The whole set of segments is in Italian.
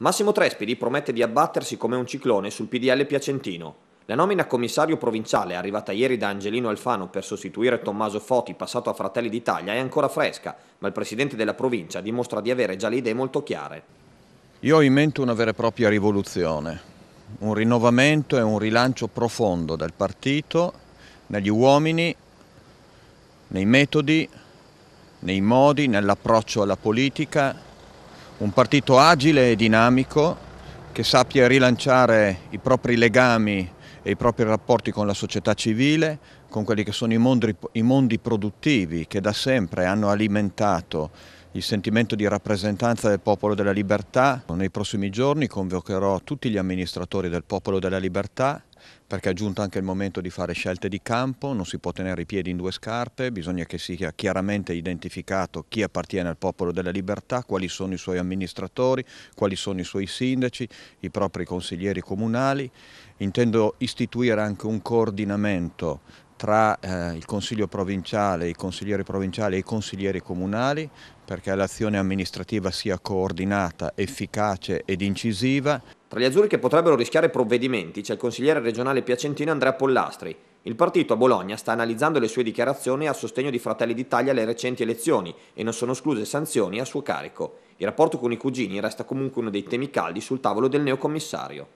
Massimo Trespidi promette di abbattersi come un ciclone sul PDL piacentino. La nomina a commissario provinciale arrivata ieri da Angelino Alfano per sostituire Tommaso Foti passato a Fratelli d'Italia è ancora fresca, ma il presidente della provincia dimostra di avere già le idee molto chiare. Io ho in mente una vera e propria rivoluzione, un rinnovamento e un rilancio profondo del partito negli uomini, nei metodi, nei modi, nell'approccio alla politica un partito agile e dinamico che sappia rilanciare i propri legami e i propri rapporti con la società civile, con quelli che sono i mondi, i mondi produttivi che da sempre hanno alimentato il sentimento di rappresentanza del popolo della libertà. Nei prossimi giorni convocherò tutti gli amministratori del popolo della libertà perché è giunto anche il momento di fare scelte di campo, non si può tenere i piedi in due scarpe, bisogna che sia chiaramente identificato chi appartiene al popolo della libertà, quali sono i suoi amministratori, quali sono i suoi sindaci, i propri consiglieri comunali. Intendo istituire anche un coordinamento tra eh, il Consiglio provinciale, i consiglieri provinciali e i consiglieri comunali perché l'azione amministrativa sia coordinata, efficace ed incisiva. Tra gli azzurri che potrebbero rischiare provvedimenti c'è il consigliere regionale piacentino Andrea Pollastri. Il partito a Bologna sta analizzando le sue dichiarazioni a sostegno di Fratelli d'Italia alle recenti elezioni e non sono escluse sanzioni a suo carico. Il rapporto con i cugini resta comunque uno dei temi caldi sul tavolo del neocommissario.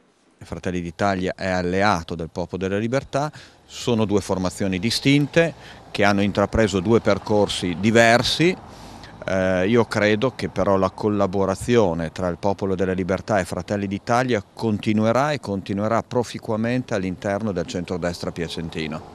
Fratelli d'Italia è alleato del Popolo della Libertà, sono due formazioni distinte che hanno intrapreso due percorsi diversi, eh, io credo che però la collaborazione tra il Popolo della Libertà e Fratelli d'Italia continuerà e continuerà proficuamente all'interno del centrodestra piacentino.